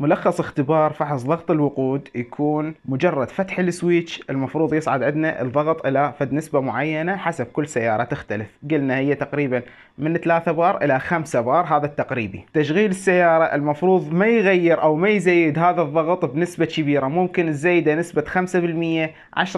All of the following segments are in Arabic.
ملخص اختبار فحص ضغط الوقود يكون مجرد فتح السويتش المفروض يصعد عندنا الضغط الى فد نسبة معينة حسب كل سيارة تختلف قلنا هي تقريبا من 3 بار الى 5 بار هذا التقريبي تشغيل السيارة المفروض ما يغير او ما يزيد هذا الضغط بنسبة كبيرة ممكن تزيده نسبة 5% 10%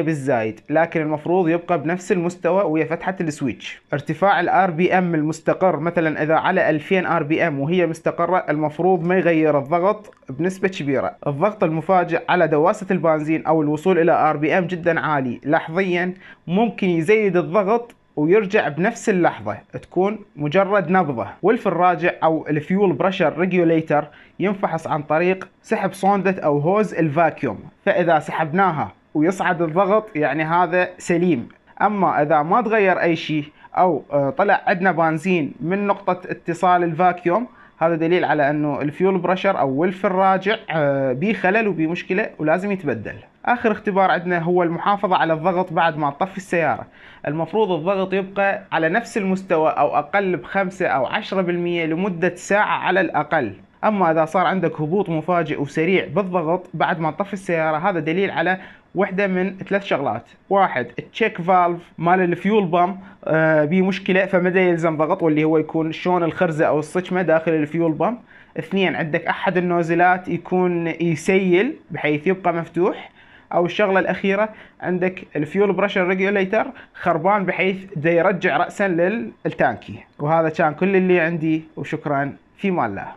بالزايد لكن المفروض يبقى بنفس المستوى ويا فتحة السويتش ارتفاع الار بي ام المستقر مثلا اذا على 2000 ار بي ام وهي مستقرة المفروض ما يغير الضغط الضغط بنسبة كبيرة الضغط المفاجئ على دواسة البنزين أو الوصول إلى ار بي ام جدا عالي لحظيا ممكن يزيد الضغط ويرجع بنفس اللحظة تكون مجرد نبضة والف الراجع أو الفيول بريشر ريجوليتر ينفحص عن طريق سحب صوندة أو هوز الفاكيوم فإذا سحبناها ويصعد الضغط يعني هذا سليم أما إذا ما تغير أي شيء أو آه، طلع عندنا بنزين من نقطة اتصال الفاكيوم هذا دليل على انه الفيول بريشر او ولف الراجع آه، بي خلل وبي مشكله ولازم يتبدل اخر اختبار عندنا هو المحافظه على الضغط بعد ما تطفي السياره المفروض الضغط يبقى على نفس المستوى او اقل بخمسة او عشرة بالمية لمدة ساعة على الاقل اما اذا صار عندك هبوط مفاجئ وسريع بالضغط بعد ما تطفي السياره هذا دليل على وحده من ثلاث شغلات واحد التشيك فالف مال الفيول بام آه، بي مشكلة فمدى يلزم ضغط واللي هو يكون شلون الخرزة او الصجمة داخل الفيول بام اثنين عندك احد النوزلات يكون يسيل بحيث يبقى مفتوح او الشغله الاخيره عندك الفيول بريشر ريجوليتر خربان بحيث دا يرجع راسا للتانكي وهذا كان كل اللي عندي وشكرا في مال الله